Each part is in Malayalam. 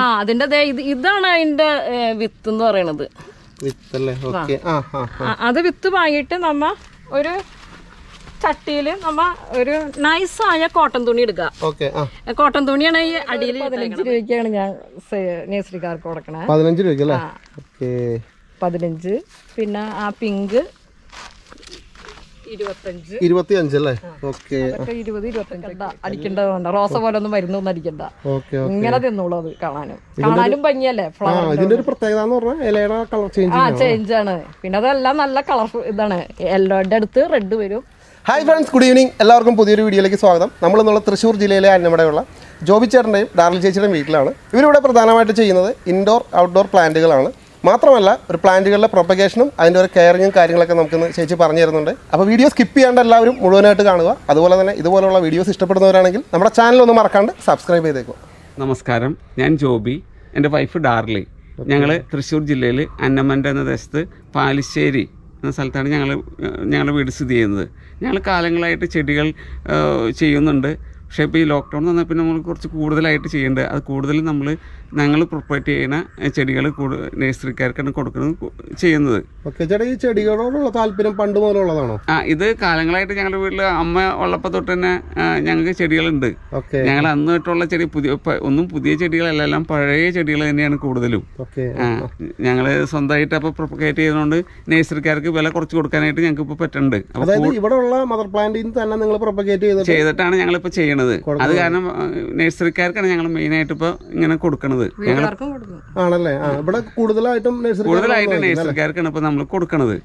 ആ അതിന്റെ ഇതാണ് അതിന്റെ വിത്ത് എന്ന് പറയണത് അത് വിത്ത് വാങ്ങിയിട്ട് നമ്മ ഒരു ചട്ടിയിൽ നമ്മ ഒരു നൈസായ കോട്ടൺ തുണി എടുക്കുക കോട്ടൺ തുണിയാണ് ഈ അടിയിൽ പതിനഞ്ച് രൂപയ്ക്കാണ് ഞാൻ നേഴ്സറിക്കാർക്ക് കൊടുക്കണേ പതിനഞ്ച് രൂപയ്ക്ക് പതിനഞ്ച് പിന്നെ ആ പിങ്ക് ഇരുപത്തി അഞ്ചല്ലേ ഓക്കെ ഇരുപത് ഇരുപത്തഞ്ച് അടിക്കേണ്ടതുണ്ട് റോസ പോലെ ഒന്നും മരുന്നൊന്നും അടിക്കണ്ട ഇങ്ങനെ തിന്നോളൂ അത് കാണാനും കാണാനും ഭംഗിയല്ലേ ഫ്ലവർ ഇതിന്റെ പ്രത്യേകത എന്ന് പറഞ്ഞാൽ ഇലയുടെ കളർ ചേഞ്ച് ആ ചേഞ്ച് ആണ് പിന്നെ അതെല്ലാം നല്ല കളർ ഇതാണ് യെല്ലോന്റെ അടുത്ത് റെഡ് വരും ഹായ് ഫ്രണ്ട്സ് ഗുഡ് ഈവനിംഗ് എല്ലാവർക്കും പുതിയൊരു വീഡിയോയിലേക്ക് സ്വാഗതം നമ്മൾ നമ്മളെന്നുള്ള തൃശ്ശൂർ ജില്ലയിലെ അന്നമടയുള്ള ജോബി ചേട്ടൻ്റെയും ഡാർലി ചേച്ചിയുടെയും വീട്ടിലാണ് ഇവരിവിടെ പ്രധാനമായിട്ട് ചെയ്യുന്നത് ഇൻഡോർ ഔട്ട്ഡോർ പ്ലാന്റുകളാണ് മാത്രമല്ല ഒരു പ്ലാന്റുകളുടെ പ്രൊപ്പഗേഷനും അതിൻ്റെ ഒരു കെയറിങ്ങും കാര്യങ്ങളൊക്കെ നമുക്കൊന്ന് ചേച്ചി പറഞ്ഞു തരുന്നുണ്ട് അപ്പോൾ വീഡിയോ സ്കിപ്പ് ചെയ്യാണ്ട് എല്ലാവരും മുഴുവനായിട്ട് കാണുക അതുപോലെ തന്നെ ഇതുപോലുള്ള വീഡിയോസ് ഇഷ്ടപ്പെടുന്നവരാണെങ്കിൽ നമ്മുടെ ചാനൽ ഒന്ന് മറക്കാണ്ട് സബ്സ്ക്രൈബ് ചെയ്തേക്കും നമസ്കാരം ഞാൻ ജോബി എൻ്റെ വൈഫ് ഡാർലി ഞങ്ങൾ തൃശ്ശൂർ ജില്ലയിൽ അന്നമ്മൻ്റെ എന്ന ദേശത്ത് പാലിശ്ശേരി എന്ന സ്ഥലത്താണ് ഞങ്ങൾ ഞങ്ങളുടെ വീട് സ്ഥിതി ചെയ്യുന്നത് ഞങ്ങൾ കാലങ്ങളായിട്ട് ചെടികൾ ചെയ്യുന്നുണ്ട് പക്ഷേ ഇപ്പോൾ ഈ ലോക്ക്ഡൗൺ വന്നാൽ പിന്നെ നമ്മൾ കുറച്ച് കൂടുതലായിട്ട് ചെയ്യേണ്ടത് അത് കൂടുതൽ നമ്മൾ ഞങ്ങൾ പ്രൊപ്പറേറ്റ് ചെയ്യുന്ന ചെടികൾ കൂടുതൽ നേഴ്സറിക്കാർക്കാണ് കൊടുക്കുന്നത് ചെയ്യുന്നത് ചേട്ടാ ഈ ചെടികളോടുള്ള താല്പര്യം പണ്ട് മുതലുള്ളതാണോ ആ ഇത് കാലങ്ങളായിട്ട് ഞങ്ങളുടെ വീട്ടിൽ അമ്മ ഉള്ളപ്പോൾ തൊട്ട് തന്നെ ഞങ്ങൾക്ക് ചെടികളുണ്ട് ഞങ്ങൾ അന്ന് തൊട്ടുള്ള ചെടി പുതിയ ഒന്നും പുതിയ ചെടികളല്ല എല്ലാം പഴയ ചെടികൾ തന്നെയാണ് കൂടുതലും ഞങ്ങൾ സ്വന്തമായിട്ട് അപ്പോൾ പ്രൊപ്പറേറ്റ് ചെയ്തുകൊണ്ട് നേഴ്സറിക്കാർക്ക് വില കുറച്ച് കൊടുക്കാനായിട്ട് ഞങ്ങൾക്ക് ഇപ്പോൾ പറ്റുന്നുണ്ട് ഇവിടെ ഉള്ള മദർ പ്ലാന്റിൽ തന്നെ നിങ്ങൾ പ്രൊപ്പഗേറ്റ് ചെയ്തിട്ടാണ് ഞങ്ങളിപ്പോൾ ചെയ്യുന്നത് കൊടുക്കുന്നത് അത് കാരണം നഴ്സറിക്കാർക്കാണ് ഞങ്ങൾ ആയിട്ട് ഇപ്പൊ ഇങ്ങനെ കൊടുക്കണത് ആണല്ലേ ഇവിടെ കൂടുതലായിട്ടും നഴ്സറിക്കാർക്കാണ് ഇപ്പൊ നമ്മൾ കൊടുക്കുന്നത്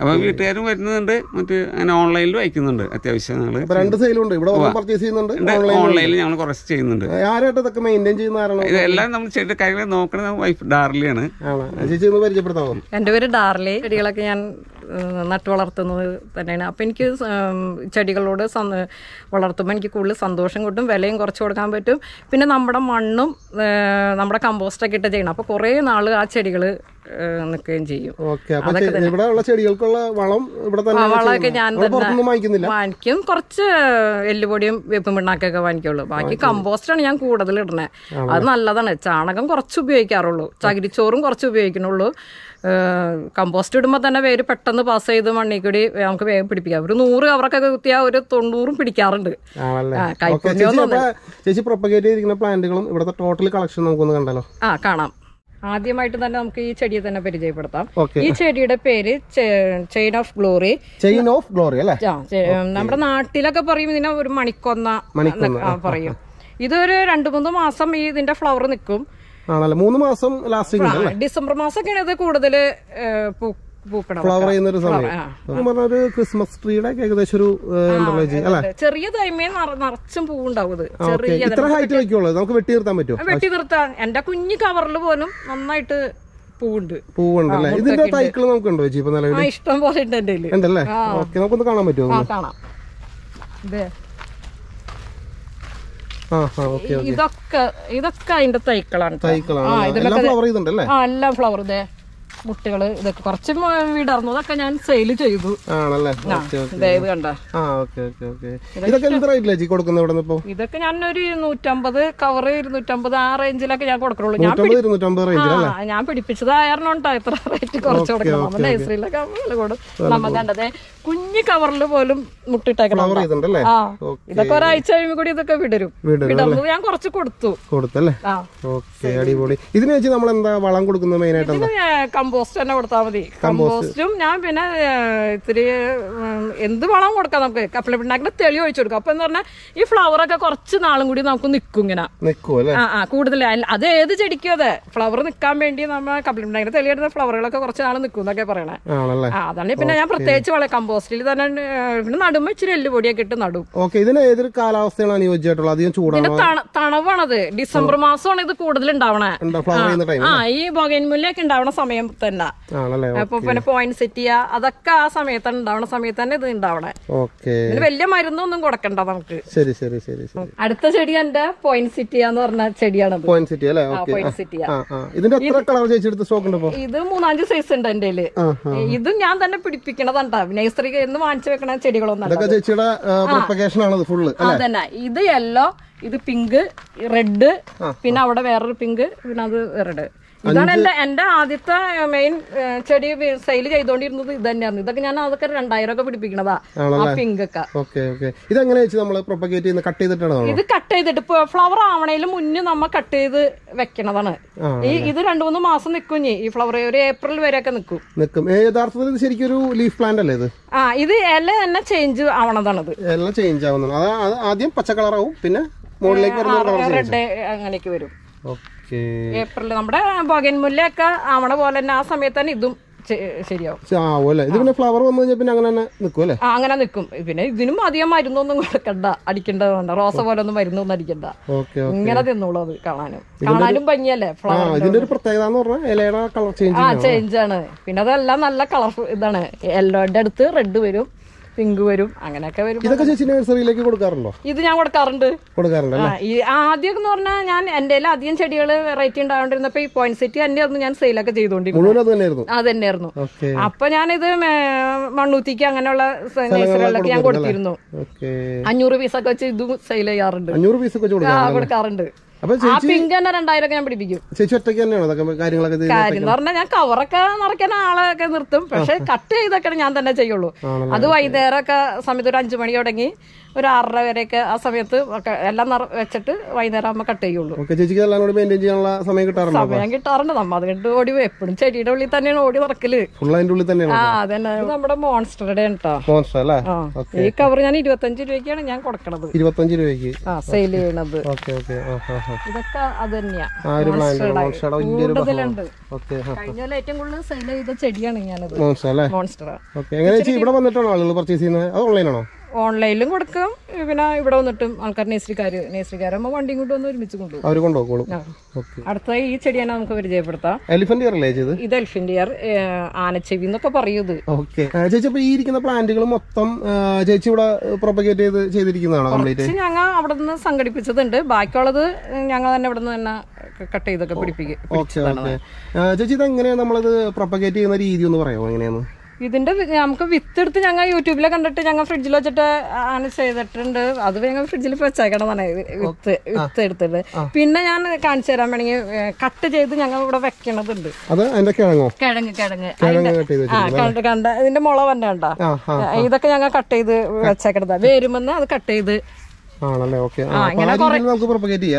അപ്പോൾ വീട്ടുകാരും വരുന്നുണ്ട് മറ്റ് അങ്ങനെ ഓൺലൈനിൽ അയക്കുന്നുണ്ട് അത്യാവശ്യം ഞങ്ങൾ രണ്ട് ഇവിടെ പർച്ചേസ് ഓൺലൈനിൽ ഞങ്ങൾ കുറച്ച് ചെയ്യുന്നുണ്ട് ഇതെല്ലാം ചെയ്യുന്ന നമ്മൾ ചെടി കാര്യങ്ങൾ നോക്കണത് വൈഫ് ഡാർലിയാണ് ചേച്ചി പേര് ഡാർലി ചെടികളൊക്കെ ഞാൻ നട്ടു വളർത്തുന്നത് തന്നെയാണ് അപ്പോൾ എനിക്ക് ചെടികളോട് വളർത്തുമ്പോൾ എനിക്ക് കൂടുതൽ സന്തോഷം കിട്ടും വിലയും കുറച്ച് കൊടുക്കാൻ പറ്റും പിന്നെ നമ്മുടെ മണ്ണും നമ്മുടെ കമ്പോസ്റ്റൊക്കെ ഇട്ട് ചെയ്യണം അപ്പോൾ കുറേ നാൾ ആ ചെടികൾ നിൽക്കുകയും ചെയ്യും ഇവിടെ ഉള്ള ചെടികൾക്കുള്ള വളം ഇവിടെ തന്നെ വളമൊക്കെ ഞാൻ വാങ്ങിക്കുന്നില്ല വാങ്ങിക്കും കുറച്ച് എല്ലുപൊടിയും വേപ്പും പിണ്ണാക്കൊക്കെ വാങ്ങിക്കുള്ളൂ ബാക്കി കമ്പോസ്റ്റ് ആണ് ഞാൻ കൂടുതൽ ഇടണേ അത് നല്ലതാണ് ചാണകം കുറച്ച് ഉപയോഗിക്കാറുള്ളൂ ചകിരിച്ചോറും കുറച്ച് ഉപയോഗിക്കുന്നുള്ളൂ കമ്പോസ്റ്റ് ഇടുമ്പോൾ തന്നെ വേര് പെട്ടെന്ന് പാസ് ചെയ്ത് മണ്ണിൽ കൂടി നമുക്ക് വേഗം പിടിപ്പിക്കാം ഒരു നൂറ് കവറൊക്കെ കുത്തിയാൽ ഒരു തൊണ്ണൂറും പിടിക്കാറുണ്ട് ചേച്ചി പ്രൊപ്പഗേറ്റ് ചെയ്തിരിക്കുന്ന പ്ലാന്റുകളും ഇവിടുത്തെ ടോട്ടൽ കളക്ഷൻ നമുക്കൊന്ന് കണ്ടല്ലോ ആ കാണാം ആദ്യമായിട്ട് തന്നെ നമുക്ക് ഈ ചെടിയെ തന്നെ പരിചയപ്പെടുത്താം ഈ ചെടിയുടെ പേര് chain of glory chain of glory അല്ലേ നമ്മുടെ നാട്ടിലൊക്കെ പറയും ഇതിനെ ഒരു മണിക്കൊന്ന പറയും ഇതൊരു രണ്ടു മൂന്ന് മാസം ഈ ഇതിന്റെ ഫ്ലവർ നിൽക്കും മൂന്ന് മാസം ലാസ്റ്റിംഗ് ഡിസംബർ മാസമൊക്കെയാണ് ഇത് കൂടുതൽ ഫ്ലവർ ചെയ്യുന്ന ഒരു സമയം ഒരു ക്രിസ്മസ് ട്രീയുടെ ഏകദേശം ഒരു ചെറിയ തൈമേ നിറച്ചും പൂവുണ്ടാവും ഇത്ര ഹൈറ്റ് വെക്കുള്ളൂ നമുക്ക് വെട്ടി നിർത്താൻ പറ്റുമോ വെട്ടി നിർത്താൻ എന്റെ കുഞ്ഞു കവറിൽ പോലും നന്നായിട്ട് പൂവുണ്ട് പൂവുണ്ടല്ലേ ഇതിന്റെ തൈക്കൾ നമുക്കുണ്ടോ ചേച്ചി ഇപ്പൊ നിലവിൽ ഇഷ്ടം പോലെ ഉണ്ട് എന്റെ ഉണ്ടല്ലേ ഓക്കെ നമുക്കൊന്ന് കാണാൻ പറ്റുമോ കാണാം ഇതൊക്കെ ഇതൊക്കെ അതിന്റെ തൈക്കളാണ് തൈക്കളാണ് എല്ലാം ഫ്ലവർ ചെയ്തിട്ടുണ്ടല്ലേ ആ എല്ലാം ഫ്ലവർ ഇതേ മുട്ടകള് ഇതൊക്കെ കുറച്ച് വീടർന്നു അതൊക്കെ ഞാൻ സെയിൽ ചെയ്തു ആണല്ലേ ഇതൊക്കെ കൊടുക്കുന്ന ഇതൊക്കെ ഞാൻ ഒരു നൂറ്റമ്പത് കവർ ഇരുന്നൂറ്റമ്പത് ആ റേഞ്ചിലൊക്കെ ഞാൻ കൊടുക്കുള്ളൂ ഞാൻ ഞാൻ പിടിപ്പിച്ചത് ഇത്ര റേറ്റ് കുറച്ച് കൊടുക്കണം നമ്മൾ നഴ്സറിയിലൊക്കെ നമ്മൾ കൊടുക്കും കുഞ്ഞു കവറിൽ പോലും മുട്ടിട്ടേക്കണം ഇതൊക്കെ ഒരാഴ്ച കഴിയുമ്പോ കൂടി ഇതൊക്കെ വിടരും വിടർന്നത് ഞാൻ കുറച്ച് കൊടുത്തു കൊടുത്തല്ലേ ഓക്കെ അടിപൊളി ഇതിന് വെച്ച് നമ്മൾ എന്താ വളം കൊടുക്കുന്നത് മെയിൻ ആയിട്ട് കമ്പോസ്റ്റ് തന്നെ കൊടുത്താൽ മതി കമ്പോസ്റ്റും ഞാൻ പിന്നെ ഇത്തിരി എന്ത് വളം കൊടുക്കാം നമുക്ക് കപ്പലപ്പിണ്ണാക്കിന്റെ തെളി ഒഴിച്ചു കൊടുക്കാം അപ്പൊ എന്ന് പറഞ്ഞാൽ ഈ ഫ്ലവർ ഒക്കെ കുറച്ച് നാളും കൂടി നമുക്ക് നിൽക്കും ഇങ്ങനെ ആ ആ കൂടുതൽ അത് ഏത് ചെടിക്കും അതെ ഫ്ലവർ നിൽക്കാൻ വേണ്ടി നമ്മൾ കപ്പലപ്പിണ്ണാക്കിന്റെ തെളിയെടുത്ത ഫ്ലവറുകളൊക്കെ കുറച്ച് നാൾ നിൽക്കും എന്നൊക്കെ പറയണേ അതാണ് പിന്നെ ഞാൻ പ്രത്യേകിച്ച് വളരെ കമ്പോസ്റ്റ് കമ്പോസ്റ്റിൽ തന്നെ പിന്നെ നടുമ്പോ ഇച്ചിരി പൊടിയൊക്കെ ഇട്ട് നടും ഓക്കെ ഇതിന് ഏതൊരു കാലാവസ്ഥയാണ് അനുയോജ്യമായിട്ടുള്ളത് അധികം ചൂടാണ് തണവാണത് ഡിസംബർ മാസമാണ് ഇത് കൂടുതൽ ഉണ്ടാവണേ ആ ഈ ബൊഗൈൻമുല്ലൊക്കെ ഉണ്ടാവണ സമയം തന്നെ അപ്പൊ പിന്നെ പോയിന്റ് സെറ്റ് ചെയ്യുക അതൊക്കെ ആ സമയത്താണ് ഉണ്ടാവണ സമയത്ത് തന്നെ ഇത് ഉണ്ടാവണേ പിന്നെ വലിയ മരുന്നൊന്നും കൊടുക്കണ്ട നമുക്ക് ശരി ശരി ശരി അടുത്ത ചെടി എന്റെ പോയിന്റ് സിറ്റിയ എന്ന് പറഞ്ഞ ചെടിയാണ് പോയിന്റ് അല്ലേ പോയിന്റ് ഇതിന്റെ എത്ര കളർ ചേച്ചി സ്റ്റോക്ക് ഉണ്ട് ഇത് മൂന്നാഞ്ച് സൈസ് ഉണ്ട് എന്റെ ഇത് ഞാൻ തന്നെ പിടിപ്പിക്കണതാണ് നൈസ് നഴ്സറി എന്ന് വാങ്ങിച്ചു വെക്കണ ചെടികളൊന്നും അതന്നെ ഇത് യെല്ലോ ഇത് പിങ്ക് റെഡ് പിന്നെ അവിടെ വേറൊരു പിങ്ക് പിന്നെ അത് റെഡ് ഇതാണ് എന്റെ ആദ്യത്തെ മെയിൻ ചെടി സെയിൽ ചെയ്തോണ്ടിരുന്നത് ഇത് തന്നെയായിരുന്നു ഇതൊക്കെ ഞാൻ അതൊക്കെ രണ്ടായിരം ഒക്കെ പിടിപ്പിക്കണതാ ഇത് കട്ട് ചെയ്തിട്ട് ഫ്ലവർ ആവണേല് മുന്നേ നമ്മ കട്ട് ചെയ്ത് വെക്കണതാണ് ഈ ഇത് രണ്ടു മൂന്ന് മാസം നിക്കും ഈ ഫ്ലവർ ഒരു ഏപ്രിൽ വരെ ഒക്കെ നിക്കും യഥാർത്ഥത്തിൽ ലീഫ് പ്ലാന്റ് അല്ലേ ഇത് ആ ഇത് ഇല തന്നെ ചേഞ്ച് ആവണതാണ് ചേഞ്ച് ആവുന്നതാണ് ആദ്യം പച്ച കളറാവും പിന്നെ മുകളിലേക്ക് റെഡ് അങ്ങനെയൊക്കെ വരും ഓക്കെ ഏപ്രിൽ നമ്മുടെ ബോഗൻ മുല്ലയൊക്കെ ആവണ പോലെ തന്നെ ആ സമയത്ത് തന്നെ ഇതും ശരിയാവും പിന്നെ അങ്ങനെ തന്നെ പിന്നെ ഇതിനും അധികം മരുന്നൊന്നും കൊടുക്കണ്ട അടിക്കേണ്ട വേണ്ട റോസ പോലെ ഒന്നും മരുന്നൊന്നും അടിക്കണ്ട ഇങ്ങനെ തിന്നുള്ളൂ അത് കാണാനും കാണാനും ഭംഗിയല്ലേ ഫ്ലവർ ചേഞ്ച് ആ ചേഞ്ച് ആണ് പിന്നെ അതെല്ലാം നല്ല കളർഫുൾ ഇതാണ് യെല്ലോയുടെ അടുത്ത് റെഡ് വരും പിങ്ക് വരും അങ്ങനെയൊക്കെ വരും ഇതൊക്കെ ചേച്ചി നഴ്സറിയിലേക്ക് കൊടുക്കാറുണ്ടോ ഇത് ഞാൻ കൊടുക്കാറുണ്ട് കൊടുക്കാറുണ്ട് ആദ്യം എന്ന് പറഞ്ഞാൽ ഞാൻ എന്റെ അധികം ചെടികൾ വെറൈറ്റി ഉണ്ടാവേണ്ടിരുന്നപ്പോ ഈ പോയിന്റ് സെറ്റ് തന്നെ ആയിരുന്നു ഞാൻ സെയിലൊക്കെ ചെയ്തുകൊണ്ടിരുന്നു അത് തന്നെയായിരുന്നു അപ്പൊ ഞാനിത് മണ്ണൂത്തിക്ക് അങ്ങനെയുള്ള നഴ്സറികളിലൊക്കെ ഞാൻ കൊടുത്തിരുന്നു അഞ്ഞൂറ് പീസൊക്കെ വെച്ച് ഇതും സെയിൽ ചെയ്യാറുണ്ട് അഞ്ഞൂറ് പീസൊക്കെ കൊടുക്കാറുണ്ട് ഞാൻ പിടിപ്പിക്കും ചേച്ചി അതൊക്കെ കാര്യങ്ങളൊക്കെ ഞാൻ കവറൊക്കെ നിറയ്ക്കാൻ ആളൊക്കെ നിർത്തും പക്ഷെ കട്ട് ചെയ്തൊക്കെ ഞാൻ തന്നെ ചെയ്യുള്ളൂ അത് ഒക്കെ സമയത്ത് ഒരു അഞ്ചു മണി തുടങ്ങി ഒരു ആറര വരെയൊക്കെ ആ സമയത്ത് ഒക്കെ എല്ലാം വെച്ചിട്ട് വൈകുന്നേരം ആകുമ്പോൾ കട്ട് ചെയ്യുള്ളൂ ചേച്ചിക്ക് എല്ലാം ചെയ്യാനുള്ള സമയം കിട്ടാറുണ്ട് സമയം കിട്ടാറുണ്ട് നമ്മ അത് കണ്ട് ഓടി എപ്പോഴും ചെടിയുടെ ഉള്ളിൽ തന്നെയാണ് ഓടി നടക്കല് ഉള്ളിൽ തന്നെയാണ് ആ നമ്മുടെ മോൺസ്റ്ററുടെ അല്ലേ ഈ കവർ ഞാൻ ഇരുപത്തഞ്ച് രൂപയ്ക്കാണ് ഞാൻ കൊടുക്കണത് ഇരുപത്തഞ്ച് രൂപയ്ക്ക് ആ സെയിൽ ചെയ്യണത് ഓക്കെ ഓക്കെ ഇതൊക്കെ അത് തന്നെയാണ് ഏറ്റവും കൂടുതൽ സെയിൽ ചെയ്ത ചെടിയാണ് ഞാനത് മോൺസ്റ്റർ ഇവിടെ വന്നിട്ടാണോ ആളുകൾ പർച്ചേസ് ചെയ്യുന്നത് അത് ഓൺലൈനാണോ ഓൺലൈനിലും കൊടുക്കും പിന്നെ ഇവിടെ വന്നിട്ടും ആൾക്കാർ നേസ്രിക്കാർ നേസ്രിക്കാരാകുമ്പോൾ വണ്ടിയും കൊണ്ട് വന്ന് ഒരുമിച്ച് കൊണ്ടുപോകും അവർ അടുത്തായി ഈ ചെടിയാണ് നമുക്ക് പരിചയപ്പെടുത്താം ഇയർ അല്ലേ ഇത് എലിഫന്റ് ഇയർ ആനച്ചെവി എന്നൊക്കെ പറയൂ ഇത് ചേച്ചി ഈ ഇരിക്കുന്ന പ്ലാന്റുകൾ മൊത്തം ചേച്ചി ഇവിടെ പ്രൊപ്പഗേറ്റ് ചെയ്ത് ചെയ്തിരിക്കുന്നതാണോ കംപ്ലീറ്റ് ഞങ്ങൾ അവിടെ നിന്ന് സംഘടിപ്പിച്ചതുണ്ട് ബാക്കിയുള്ളത് ഞങ്ങൾ തന്നെ ഇവിടെ നിന്ന് തന്നെ കട്ട് ചെയ്തൊക്കെ പിടിപ്പിക്കും ചേച്ചി ഇത് എങ്ങനെയാണ് നമ്മളത് പ്രൊപ്പഗേറ്റ് ചെയ്യുന്ന രീതി ഒന്ന് പറയാമോ എങ്ങനെയാണ് ഇതിന്റെ നമുക്ക് വിത്ത് എടുത്ത് ഞങ്ങൾ യൂട്യൂബിലെ കണ്ടിട്ട് ഞങ്ങൾ ഫ്രിഡ്ജിൽ വെച്ചിട്ട് ആണ് ചെയ്തിട്ടുണ്ട് അത് ഞങ്ങൾ ഫ്രിഡ്ജിൽ വെച്ചേക്കണമെന്നാണ് വിത്ത് വിത്ത് എടുത്തിട്ട് പിന്നെ ഞാൻ കാണിച്ചു തരാൻ വേണമെങ്കിൽ കട്ട് ചെയ്ത് ഞങ്ങൾ ഇവിടെ വെക്കണതുണ്ട് കിഴങ്ങ് കിഴങ്ങ് ആ കണ്ട് കണ്ട ഇതിന്റെ മുള തന്നെ കണ്ടാ ഇതൊക്കെ ഞങ്ങൾ കട്ട് ചെയ്ത് വെച്ചേക്കണത് വേരുമെന്ന് അത് കട്ട് ചെയ്ത് ആണല്ലേ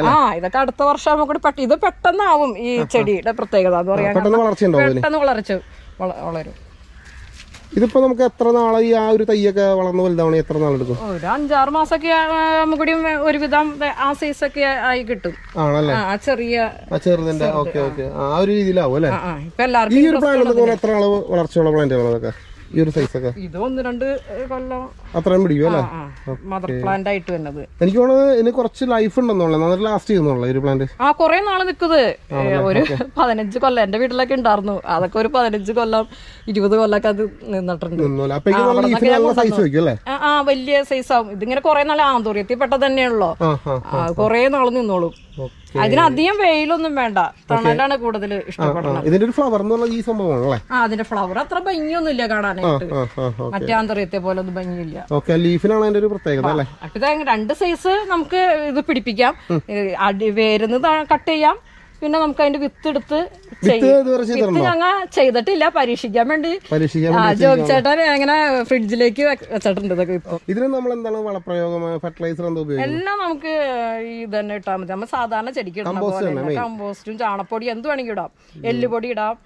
ആ ഇതൊക്കെ അടുത്ത വർഷം നമുക്ക് ഇത് പെട്ടെന്നാവും ഈ ചെടിയുടെ പ്രത്യേകത എന്ന് പറയാൻ പെട്ടെന്ന് വളർച്ച പെട്ടെന്ന് വളരും ഇതിപ്പോ നമുക്ക് എത്ര ഈ ആ ഒരു തയ്യൊക്കെ വളർന്നു വലുതാണ് എത്ര നാളെടുക്കും ഒരു അഞ്ചാറ് മാസമൊക്കെ ഒരുവിധം ആ സൈസ് ഒക്കെ ആയി കിട്ടും ആണല്ലേ ആ ചെറിയ ആ ചെറുതിന്റെ ഓക്കെ ഓക്കെ ആ ഒരു രീതിയിലാവും അല്ലേ ഈ ഒരു പ്ലാന്റ് എത്ര നാള് വളർച്ചയുള്ള പ്ലാന്റുകളൊക്കെ രണ്ട് കൊല്ലം അത്രയും അല്ലേ മദർ പ്ലാന്റ് ആയിട്ട് എനിക്ക് തോന്നുന്നത് കുറച്ച് ലൈഫ് ലാസ്റ്റ് ഒരു പ്ലാന്റ് ആ കുറെ നാള് നിൽക്കുന്നത് ഒരു പതിനഞ്ച് കൊല്ലം എന്റെ വീട്ടിലൊക്കെ ഉണ്ടായിരുന്നു അതൊക്കെ ഒരു പതിനഞ്ച് കൊല്ലം ഇരുപത് കൊല്ലൊക്കെ അത് നിന്നിട്ടുണ്ട് ആ വലിയ സൈസ് ആവും ഇതിങ്ങനെ കൊറേ നാളെ ആന്തോറിയത്തിൽ പെട്ടത് തന്നെയാണല്ലോ കുറെ നാള് നിന്നോളും അതിനധികം വെയിലൊന്നും വേണ്ട തണലാണ് കൂടുതൽ ഇഷ്ടപ്പെടുന്നത് ഇതിന്റെ ഒരു ഫ്ലവർ എന്ന് പറഞ്ഞാൽ ഈ ആ അതിന്റെ ഫ്ലവർ അത്ര ഭംഗിയൊന്നുമില്ല കാണാനായിട്ട് മറ്റാന്തറിയത്തെ പോലെ ഒന്നും ഭംഗിയില്ല ഓക്കെ ലീഫിലാണ് അതിന്റെ ഒരു പ്രത്യേകത അല്ലേ രണ്ട് സൈസ് നമുക്ക് ഇത് പിടിപ്പിക്കാം വേരുന്ന് കട്ട് ചെയ്യാം പിന്നെ നമുക്ക് അതിന്റെ വിത്ത് എടുത്ത് വിത്ത് ചെയ്തിട്ടില്ല പരീക്ഷിക്കാൻ വേണ്ടി ജോബ് ചേട്ടൻ അങ്ങനെ ഫ്രിഡ്ജിലേക്ക് വെച്ചിട്ടുണ്ട് ഇതൊക്കെ ഇതിന് നമ്മൾ എന്താണ് വളപ്രയോഗം ഫെർട്ടിലൈസർ എല്ലാം നമുക്ക് ഇത് തന്നെ ഇട്ടാൽ മതി നമ്മൾ സാധാരണ ചെടിക്ക് ഇടുന്ന കമ്പോസ്റ്റും ചാണപ്പൊടി എന്ത് വേണമെങ്കിൽ ഇടാം എല്ലുപൊടി ഇടാം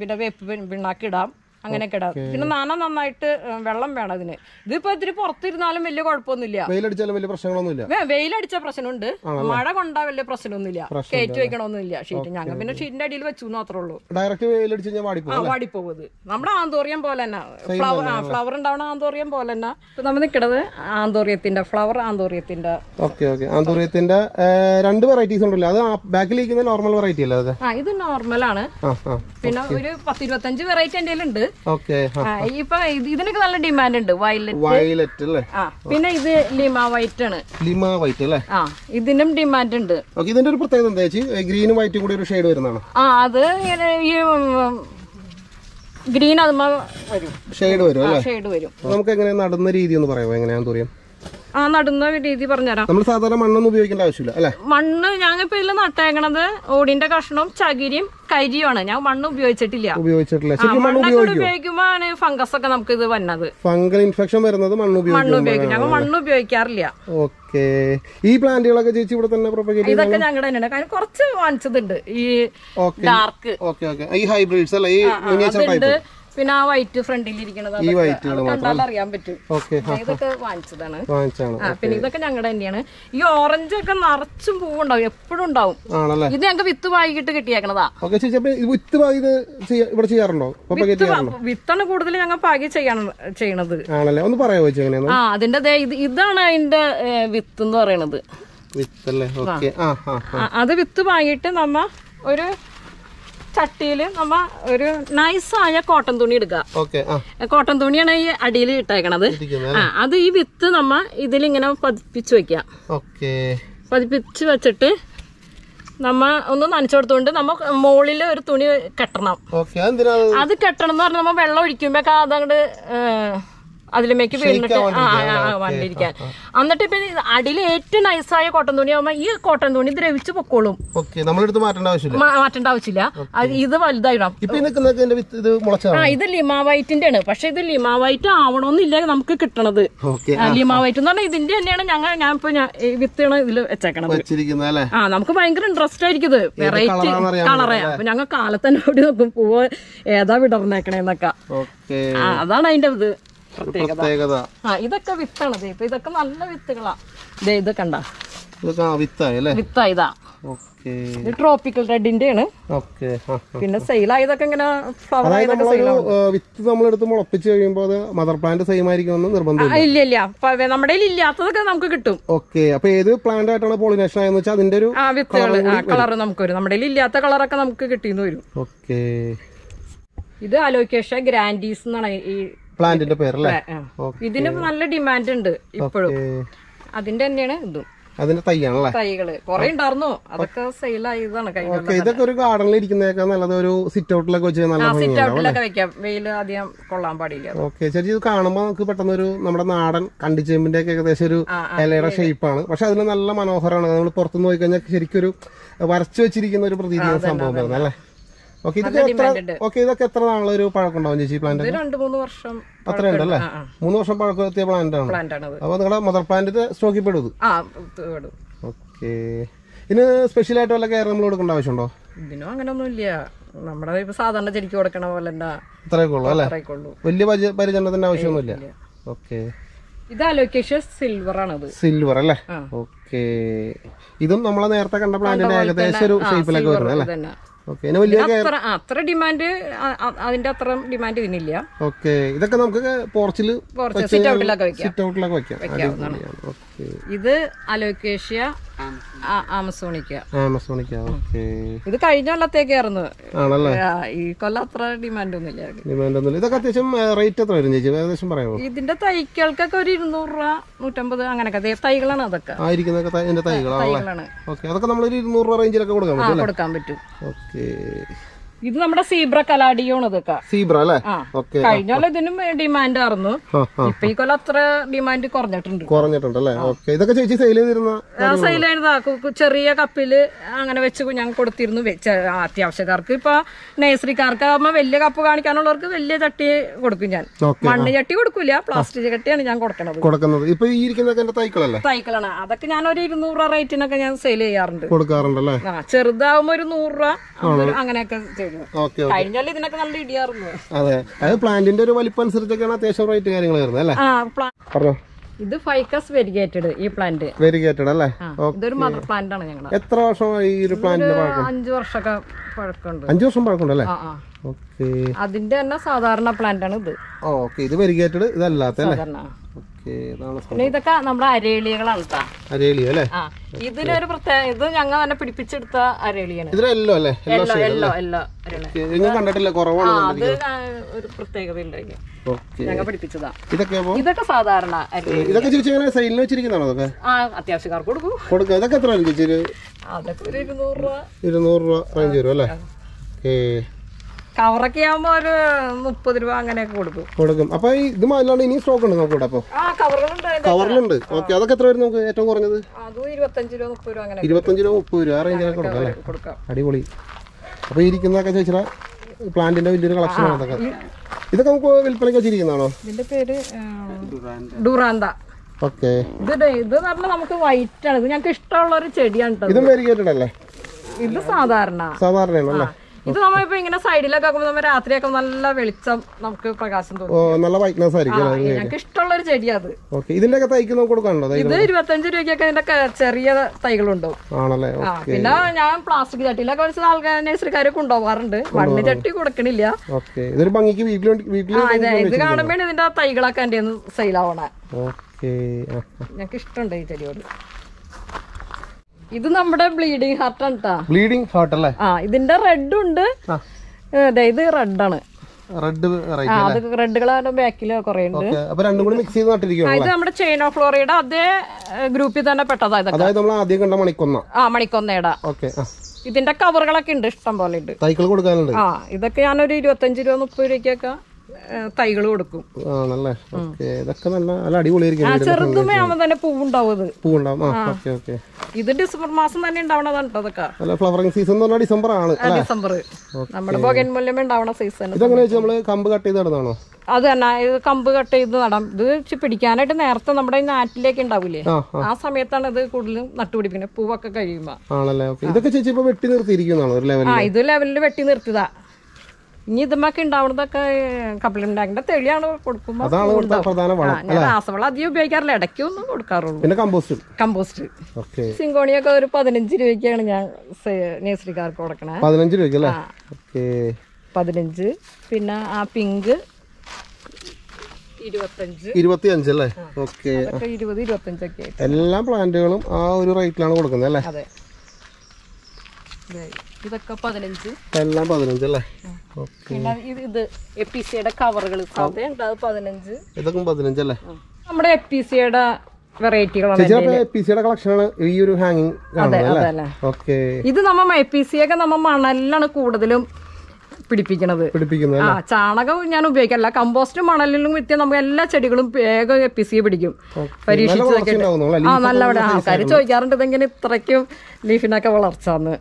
പിന്നെ വേപ്പ് പിണ്ണാക്കി ഇടാം അങ്ങനെ ഇടാം പിന്നെ നന നന്നായിട്ട് വെള്ളം വേണം അതിന് ഇതിപ്പോ ഇത്തിരി പുറത്തിരുന്നാലും വലിയ കുഴപ്പമൊന്നുമില്ല വെയിലടിച്ചാലും വലിയ പ്രശ്നങ്ങളൊന്നുമില്ല വെയിലടിച്ച പ്രശ്നമുണ്ട് മഴ കൊണ്ടാ വലിയ പ്രശ്നമൊന്നുമില്ല കയറ്റി വെക്കണമൊന്നുമില്ല ഷീറ്റ് ഞങ്ങൾ പിന്നെ ഷീറ്റിന്റെ അടിയിൽ വെച്ചു മാത്രമേ ഉള്ളൂ ഡയറക്റ്റ് വെയിലടിച്ച് ആ നമ്മുടെ ആന്തോറിയം പോലെ തന്നെ ഫ്ലവർ ഫ്ലവർ ഉണ്ടാവണ ആന്തോറിയം പോലെ തന്നെ ഇപ്പൊ നമ്മൾ നിൽക്കണത് ആന്തോറിയത്തിന്റെ ഫ്ലവർ ആന്തോറിയത്തിന്റെ ഓക്കെ ഓക്കെ ആന്തോറിയത്തിന്റെ രണ്ട് വെറൈറ്റീസ് ഉണ്ടല്ലോ അത് ബാക്കിൽ ഇരിക്കുന്ന നോർമൽ വെറൈറ്റി അല്ലേ ആ ഇത് ആണ് പിന്നെ ഒരു പത്തിരുപത്തഞ്ച് വെറൈറ്റി എന്റെ ഉണ്ട് ഇപ്പൊ ഇതിനൊക്കെ നല്ല ഡിമാൻഡ് ഉണ്ട് വയലറ്റ് വയലറ്റ് അല്ലേ പിന്നെ ഇത് ലിമ വൈറ്റ് ആണ് ലിമ വൈറ്റ് അല്ലേ ആ ഇതിനും ഡിമാൻഡ് ഉണ്ട് ഇതിന്റെ ഒരു പ്രത്യേകത എന്താ ചേച്ചി ഗ്രീനും വൈറ്റും കൂടി ഒരു ഷെയ്ഡ് വരുന്നതാണ് ആ അത് ഈ ഗ്രീൻ അതുമാ വരും ഷെയ്ഡ് വരും ഷെയ്ഡ് വരും നമുക്ക് എങ്ങനെ നടന്ന രീതി ഒന്ന് പറയാമോ എങ്ങനെയാണെന്ന് തുറിയാം ആ നടുന്ന രീതി പറഞ്ഞുതരാം നമ്മൾ സാധാരണ മണ്ണൊന്നും ഉപയോഗിക്കേണ്ട ആവശ്യമില്ല മണ്ണ് ഞങ്ങളിപ്പോ ഇതിൽ നട്ടേക്കണത് ഓടിന്റെ കഷ്ണവും ചകിരിയും കരിയുമാണ് ഞാൻ മണ്ണ് ഉപയോഗിച്ചിട്ടില്ല ഉപയോഗിച്ചിട്ടില്ല മണ്ണ് ഉപയോഗിക്കുമ്പോ ഫംഗസ് ഒക്കെ നമുക്ക് ഇത് വന്നത് ഫംഗൽ ഇൻഫെക്ഷൻ വരുന്നത് മണ്ണ് ഉപയോഗിക്കും ഞങ്ങൾ മണ്ണ് ഉപയോഗിക്കാറില്ല ഓക്കെ ഈ പ്ലാന്റുകളൊക്കെ ചേച്ചി ഇവിടെ തന്നെ ഇതൊക്കെ ഞങ്ങളുടെ തന്നെയാണ് കാരണം കുറച്ച് വാങ്ങിച്ചതുണ്ട് ഈ ഡാർക്ക് ഓക്കെ ഓക്കെ ഈ ഹൈബ്രിഡ്സ് അല്ലെ ഈ പിന്നെ ആ വൈറ്റ് ഫ്രണ്ടിൽ ഇരിക്കണത് ഈ വൈറ്റുകൾ കണ്ടാൽ അറിയാൻ പറ്റും ഇതൊക്കെ വാങ്ങിച്ചതാണ് പിന്നെ ഇതൊക്കെ ഞങ്ങളുടെ തന്നെയാണ് ഈ ഓറഞ്ച് ഒക്കെ നിറച്ചും പൂവുണ്ടാവും എപ്പോഴും ഉണ്ടാവും ഇത് ഞങ്ങൾക്ക് വിത്ത് പാകിട്ട് കിട്ടിയേക്കണതാ വിത്ത് ഇവിടെ ചെയ്യാറുണ്ടോ വിത്താണ് കൂടുതൽ ഞങ്ങൾ പാകി ചെയ്യണത് ഒന്ന് പറയാമോ ആ അതിന്റെ ഇതാണ് അതിന്റെ വിത്ത് എന്ന് പറയണത് വിത്ത് അല്ലേ അത് വിത്ത് പാകിട്ട് നമ്മ ഒരു ചട്ടിയില് നമ്മ ഒരു നൈസായ കോട്ടൺ തുണി എടുക്കുക കോട്ടൺ തുണിയാണ് ഈ അടിയിൽ ഇട്ടേക്കണത് അത് ഈ വിത്ത് നമ്മ ഇതിലിങ്ങനെ പതിപ്പിച്ച് വെക്കുക പതിപ്പിച്ച് വെച്ചിട്ട് നമ്മ ഒന്ന് നനച്ചു കൊടുത്തുകൊണ്ട് നമ്മ മുകളിൽ ഒരു തുണി കെട്ടണം അത് കെട്ടണം എന്ന് പറഞ്ഞാൽ നമ്മ വെള്ളം ഒഴിക്കുമ്പോ അതങ്ങോട്ട് അതിലുമേക്ക് വീണിട്ട് വന്നിരിക്കാൻ എന്നിട്ട് ഇപ്പൊ അടിയിൽ ഏറ്റവും നൈസായ കോട്ടൻ തുണി ആവുമ്പോ ഈ കോട്ടൻ തുണി ദ്രവിച്ചു പൊക്കോളും മാറ്റേണ്ട ആവശ്യമില്ല ഇത് വലുതായിടാം ആ ഇത് ലിമ വൈറ്റിന്റെ ആണ് പക്ഷെ ഇത് ലിമ വൈറ്റ് ആവണമെന്നില്ല നമുക്ക് കിട്ടണത് ലിമ വൈറ്റ് എന്ന് പറഞ്ഞാൽ ഇതിന്റെ തന്നെയാണ് ഞങ്ങൾ ഞാൻ ഇപ്പൊ വിത്താണ് ഇതിൽ വെച്ചേക്കണത് ആ നമുക്ക് ഭയങ്കര ഇൻട്രസ്റ്റ് ആയിരിക്കും ഇത് വെറൈറ്റി കളറേ അപ്പൊ ഞങ്ങൾ കാലത്തന്നെ അവിടെ നോക്കും പൂവ് ഏതാ വിടർന്നേക്കണേന്നൊക്കെ അതാണ് അതിന്റെ ഇത് പ്രത്യേകത ആ ഇതൊക്കെ വിത്താണ് ഇപ്പൊ ഇതൊക്കെ നല്ല വിത്തുകളാ ദേ ഇത് കണ്ട വിത്താ ഇത് ട്രോപ്പിക്കൽ റെഡിന്റെ ആണ് പിന്നെ സെയിലായതൊക്കെ ഇങ്ങനെ ഫ്ലവർ വിത്ത് നമ്മളെടുത്ത് മുളപ്പിച്ച് കഴിയുമ്പോൾ മദർ പ്ലാന്റ് സെയിം ആയിരിക്കും നിർബന്ധം ഇല്ല ഇല്ല നമ്മുടെ ഇല്ലാത്തതൊക്കെ നമുക്ക് കിട്ടും ഓക്കെ അപ്പൊ ഏത് പ്ലാന്റ് ആയിട്ടാണ് പോളിനേഷൻ ആയെന്ന് വെച്ചാൽ അതിന്റെ ഒരു ആ കളർ നമുക്ക് വരും നമ്മുടെ ഇല്ലാത്ത കളറൊക്കെ നമുക്ക് കിട്ടിയെന്ന് വരും ഓക്കെ ഇത് അലോക്കേഷ ഗ്രാൻഡീസ് എന്നാണ് ഈ പ്ലാന്റിന്റെ പേരല്ലേ ഇതിന് നല്ല ഡിമാൻഡ് ഉണ്ട് ഇപ്പോഴും അതിന്റെ തന്നെയാണ് ഇതും അതിന്റെ തൈയാണല്ലേ തൈകള് കൊറേ ഉണ്ടായിരുന്നു അതൊക്കെ സെയിൽ ആയതാണ് ഇതൊക്കെ ഒരു ഗാർഡനിൽ ഇരിക്കുന്നതൊക്കെ നല്ലത് ഒരു സിറ്റ് ഔട്ടിലൊക്കെ വെച്ച് നല്ല സിറ്റ് ഔട്ടിലൊക്കെ വെക്കാം വെയിൽ അധികം കൊള്ളാൻ പാടില്ല ഓക്കെ ശരി ഇത് കാണുമ്പോൾ നമുക്ക് പെട്ടെന്ന് ഒരു നമ്മുടെ നാടൻ കണ്ടിച്ചേമ്പിന്റെ ഒക്കെ ഏകദേശം ഒരു ഇലയുടെ ഷേപ്പാണ് പക്ഷെ അതിന് നല്ല മനോഹരമാണ് നമ്മൾ പുറത്തുനിന്ന് പോയി കഴിഞ്ഞാൽ ശരിക്കും ഒരു വരച്ചു വെച്ചിരിക്കുന്ന ഒരു പ്രതീതിയാണ് സംഭവം വരുന്നത് അല്ലേ ഓക്കെ ഇതൊക്കെ എത്ര ഓക്കെ ഇതൊക്കെ എത്ര നാളെ ഒരു പഴക്കം ഉണ്ടാവും ചേച്ചി പ്ലാന്റ് രണ്ട് മൂന്ന് വർഷം അത്ര അല്ലേ മൂന്ന് വർഷം പഴക്കത്തിയ പ്ലാന്റ് ആണ് അപ്പൊ നിങ്ങളുടെ മദർ പ്ലാന്റ് സ്റ്റോക്കിൽ പെടും ഓക്കെ ഇതിന് സ്പെഷ്യൽ ആയിട്ട് വല്ല കെയർ നമ്മൾ കൊടുക്കേണ്ട ആവശ്യമുണ്ടോ ഇതിനോ അങ്ങനെ ഒന്നുമില്ല ഇല്ല നമ്മുടെ സാധാരണ ചെടിക്ക് കൊടുക്കണ പോലെ അത്രയൊക്കെയുള്ളൂ അല്ലേ വലിയ പരിചരണത്തിന്റെ ആവശ്യമൊന്നുമില്ല ഓക്കെ ഇത് അലോക്കേഷൻ സിൽവർ ആണത് സിൽവർ അല്ലേ ഓക്കെ ഇതും നമ്മളെ നേരത്തെ കണ്ട പ്ലാന്റിന്റെ ഏകദേശം ഒരു ഷേപ്പിലൊക്കെ വരുന്നത് അല്ലേ അത്ര ഡിമാൻഡ് അതിന്റെ അത്ര ഡിമാൻഡ് ഇതിനില്ല ഓക്കെ ഇതൊക്കെ നമുക്ക് പോർച്ചിൽ സിറ്റ് ഔട്ടിലൊക്കെ വെക്കാം ഔട്ടിലൊക്കെ വെക്കാം വെക്കാം ഇത് അലോക്കേഷ്യ ആമസോണിക്ക ആമസോണിക്ക ഓക്കേ ഇത് കഴിഞ്ഞ കൊല്ലത്തേക്കായിരുന്നു ആണല്ലേ ഈ കൊല്ലം അത്ര ഡിമാൻഡ് ഒന്നുമില്ല ഡിമാൻഡ് ഒന്നുമില്ല ഇതൊക്കെ അത്യാവശ്യം റേറ്റ് എത്ര വരും ചേച്ചി ഏകദേശം പറയാമോ ഇതിന്റെ തൈകൾക്കൊക്കെ ഒരു ഇരുന്നൂറ് രൂപ നൂറ്റമ്പത് അങ്ങനെയൊക്കെ തൈകളാണ് അതൊക്കെ ആയിരിക്കുന്നതൊക്കെ തൈകളാണ് അതൊക്കെ നമ്മളൊരു ഇരുന്നൂറ് രൂപ റേഞ്ചിലൊക്കെ കൊടുക്കാൻ പറ്റും കൊടുക്കാൻ ഇത് നമ്മുടെ സീബ്ര കലാഡിയാണ് സീബ്ര അല്ലേ കഴിഞ്ഞ കൊല്ലം ഇതിനും ഡിമാൻഡ് ആയിരുന്നു ഇപ്പൊ ഈ കൊല്ലം അത്ര ഡിമാൻഡ് കുറഞ്ഞിട്ടുണ്ട് കുറഞ്ഞിട്ടുണ്ട് അല്ലേ ഓക്കെ ഇതൊക്കെ ചേച്ചി സെയിൽ ചെയ്തിരുന്ന സെയിൽ ചെയ്തതാ ചെറിയ കപ്പില് അങ്ങനെ വെച്ച് ഞാൻ കൊടുത്തിരുന്നു അത്യാവശ്യക്കാർക്ക് ഇപ്പൊ നേഴ്സറിക്കാർക്ക് ആകുമ്പോ വലിയ കപ്പ് കാണിക്കാനുള്ളവർക്ക് വലിയ ചട്ടി കൊടുക്കും ഞാൻ മണ്ണ് ചട്ടി കൊടുക്കില്ല പ്ലാസ്റ്റിക് ചട്ടിയാണ് ഞാൻ കൊടുക്കണത് കൊടുക്കുന്നത് ഇപ്പൊ ഈ ഇരിക്കുന്നതൊക്കെ തൈക്കളല്ലേ തൈക്കളാണ് അതൊക്കെ ഞാൻ ഒരു ഇരുന്നൂറ് രൂപ റേറ്റിനൊക്കെ ഞാൻ സെയിൽ ചെയ്യാറുണ്ട് കൊടുക്കാറുണ്ടല്ലേ ചെറുതാവുമ്പോ ഒരു നൂറ് രൂപ അങ്ങനെയൊക്കെ ഇതിനൊക്കെ നല്ല അതെ അത് പ്ലാന്റിന്റെ ഒരു വലിപ്പം അനുസരിച്ചൊക്കെയാണ് അത്യാവശ്യം റേറ്റ് കാര്യങ്ങൾ വരുന്നത് അല്ലേ പറഞ്ഞോ ഇത് ഫൈക്കസ് വെരിഗേറ്റഡ് ഈ പ്ലാന്റ് വെരിഗേറ്റഡ് അല്ലേ ഇതൊരു മദർ പ്ലാന്റ് ആണ് ഞങ്ങൾ എത്ര വർഷം ഈ ഒരു പ്ലാന്റിന്റെ അഞ്ചു വർഷമൊക്കെ പഴക്കമുണ്ട് അഞ്ചു വർഷം പഴക്കമുണ്ട് അല്ലേ അതിന്റെ തന്നെ സാധാരണ പ്ലാന്റ് ആണ് ഇത് ഓക്കെ ഇത് വെരിഗേറ്റഡ് ഇതല്ലാത്ത അല്ലേ ഇതൊക്കെ നമ്മുടെ അരേളികളാണ് അരേളിയോ അല്ലേ ഇതിനൊരു പ്രത്യേക ഇത് ഞങ്ങൾ തന്നെ പിടിപ്പിച്ചെടുത്ത അരേളിയാണ് ഇതിലെല്ലോ അല്ലേ എല്ലോ എല്ലോ എങ്ങും കണ്ടിട്ടില്ല കുറവാണ് അത് ഒരു പ്രത്യേകത ഉണ്ടായിരിക്കും ഞങ്ങൾ പിടിപ്പിച്ചതാ ഇതൊക്കെ ഇതൊക്കെ സാധാരണ ഇതൊക്കെ ചോദിച്ചാൽ സെയിലിന് വെച്ചിരിക്കുന്നതാണോ അതൊക്കെ ആ അത്യാവശ്യക്കാർക്ക് കൊടുക്കും കൊടുക്കുക ഇതൊക്കെ എത്ര അതൊക്കെ ഒരു ഇരുന്നൂറ് രൂപ ഇരുന്നൂറ് രൂപ റേഞ്ച് വരും അല്ലേ ഓക്കേ കവറൊക്കെ ആവുമ്പോ ഒരു മുപ്പത് രൂപ അങ്ങനെയൊക്കെ കൊടുക്കും കൊടുക്കും അപ്പൊ ഇത് അല്ലാണ്ട് ഇനി സ്റ്റോക്ക് ഉണ്ട് നമുക്ക് ഇവിടെ അപ്പൊ കവറിലുണ്ട് ഓക്കെ അതൊക്കെ എത്ര വരും നമുക്ക് ഏറ്റവും കുറഞ്ഞത് ഇരുപത്തഞ്ച് രൂപ മുപ്പത് രൂപ ആ റേഞ്ചിലൊക്കെ കൊടുക്കാം അല്ലേ അടിപൊളി അപ്പൊ ഇരിക്കുന്നതൊക്കെ ചോദിച്ചാൽ പ്ലാന്റിന്റെ വലിയൊരു കളക്ഷൻ ആണ് ഇതൊക്കെ നമുക്ക് വിൽപ്പനയ്ക്ക് വെച്ചിരിക്കുന്നതാണോ ഇതിന്റെ പേര് ഡുറാന്ത ഓക്കെ ഇത് ഇത് പറഞ്ഞാൽ നമുക്ക് വൈറ്റ് ആണ് ഇത് ഞങ്ങൾക്ക് ഇഷ്ടമുള്ള ഒരു ചെടിയാണ് ഇത് ഇത് സാധാരണ സാധാരണയാണല്ലേ ഇത് നമ്മളിപ്പോ ഇങ്ങനെ സൈഡിലൊക്കെ ആക്കുമ്പോൾ നമ്മൾ രാത്രിയൊക്കെ നല്ല വെളിച്ചം നമുക്ക് പ്രകാശം തോന്നും ഓ നല്ല വൈറ്റ്നസ് ഞങ്ങൾക്ക് ഇഷ്ടമുള്ള ഒരു ചെടിയാത് ഇതിന്റെ ഒക്കെ തൈക്ക് നമുക്ക് കൊടുക്കാനുണ്ടോ ഇത് ഇരുപത്തഞ്ച് രൂപയ്ക്കൊക്കെ ഇതിന്റെ ചെറിയ തൈകളുണ്ടോ ആണല്ലേ പിന്നെ ഞാൻ പ്ലാസ്റ്റിക് ചട്ടിയിലൊക്കെ വെച്ച് ആൾക്കാർ നഴ്സറിക്കാരെ കൊണ്ടുപോകാറുണ്ട് മണ്ണ് ചട്ടി കൊടുക്കണില്ല ഇതൊരു ഭംഗിക്ക് ഇത് കാണുമ്പോഴാണ് ഇതിന്റെ തൈകളൊക്കെ എൻ്റെ സെയിലാവണേ ഓക്കെ ഞങ്ങൾക്ക് ഇഷ്ടമുണ്ട് ഈ ചെടിയോട് ഇത് നമ്മുടെ ബ്ലീഡിങ് ഹാർട്ട് ആണ് ബ്ലീഡിങ് ഹാർട്ട് അല്ലേ ആ ഇതിന്റെ റെഡ് ഉണ്ട് ഇത് റെഡ് ആണ് റെഡ് റെഡ് കൂടി മിക്സ് ചെയ്ത് ഇത് നമ്മുടെ ചെയിൻ ഓഫ് ഫ്ലോറിയുടെ അതേ ഗ്രൂപ്പിൽ തന്നെ പെട്ടതാ അതായത് നമ്മൾ ആദ്യം കണ്ട ആ ഇതിന്റെ കവറുകളൊക്കെ ഉണ്ട് ഇഷ്ടം പോലെ ഉണ്ട് കൊടുക്കാനുണ്ട് ആ ഇതൊക്കെ ഞാനൊരു ഇരുപത്തഞ്ച് രൂപ മുപ്പത് രൂപയ്ക്കൊക്കെ തൈകൾ കൊടുക്കും ആണല്ലേ ഇതൊക്കെ നല്ല നല്ല അടിപൊളിയായിരിക്കും ചെറുതുമേ ആവുമ്പോൾ തന്നെ പൂവുണ്ടാവും ഇത് പൂവുണ്ടാവും ഓക്കെ ഓക്കെ ഇത് ഡിസംബർ മാസം തന്നെ ഉണ്ടാവണതാണ് അതൊക്കെ അല്ല ഫ്ലവറിംഗ് സീസൺ എന്ന് പറഞ്ഞാൽ ഡിസംബർ ആണ് ഡിസംബർ നമ്മുടെ പൊകൻമുല്ലമേ ഉണ്ടാവണ സീസൺ ഇതെങ്ങനെ വെച്ചാൽ നമ്മൾ കമ്പ് കട്ട് ചെയ്ത് നടന്നാണോ അത് തന്നെ ഇത് കമ്പ് കട്ട് ചെയ്ത് നടാം ഇത് പിടിക്കാനായിട്ട് നേരത്തെ നമ്മുടെ നാട്ടിലേക്ക് ഉണ്ടാവില്ലേ ആ സമയത്താണ് ഇത് കൂടുതലും നട്ടുപിടിപ്പിക്കുന്നത് പൂവൊക്കെ കഴിയുമ്പോ ആണല്ലേ ഇതൊക്കെ ചേച്ചി വെട്ടി നിർത്തിയിരിക്കുന്നതാണോ ആ ഇത് ലെവലിൽ വെട്ടി നിർത്തിയതാ ഇനി ഇതുമൊക്കെ ഉണ്ടാവുന്നതൊക്കെ കപ്പലുണ്ടാക്കിന്റെ തെളിയാണ് കൊടുക്കുമ്പോൾ രാസവളം അധികം ഉപയോഗിക്കാറില്ല ഇടയ്ക്കൊന്നും കൊടുക്കാറുള്ളൂ പിന്നെ കമ്പോസ്റ്റ് കമ്പോസ്റ്റ് സിങ്കോണിയൊക്കെ ഒരു പതിനഞ്ച് രൂപയ്ക്കാണ് ഞാൻ നേഴ്സറിക്കാർക്ക് കൊടുക്കണേ പതിനഞ്ച് രൂപയ്ക്ക് പതിനഞ്ച് പിന്നെ ആ പിങ്ക് അല്ലേ എല്ലാ പ്ലാന്റുകളും ആ ഒരു റേറ്റിലാണ് കൊടുക്കുന്നത് അല്ലേ ഇതൊക്കെ എല്ലാം പതിനഞ്ചല്ലേ കവറുകൾ പതിനഞ്ച് ഇതൊക്കെ നമ്മുടെ വെറൈറ്റികളാണ് ഈ ഒരു ഹാങ്ങിങ് ഇത് നമ്മ എപ്പിസിയൊക്കെ നമ്മ മണലിലാണ് കൂടുതലും പിടിപ്പിക്കുന്നത് ആ ചാണകം ഞാൻ ഉപയോഗിക്കല്ല കമ്പോസ്റ്റും മണലിലും വിത്തിയ നമുക്ക് എല്ലാ ചെടികളും വേഗം എപ്പിസി പിടിക്കും പരീക്ഷിച്ച് ആ നല്ലവിടെ ആൾക്കാർ ചോദിക്കാറുണ്ട് ഇതെങ്ങനെ ഇത്രയ്ക്കും ലീഫിനൊക്കെ വളർച്ചാന്ന്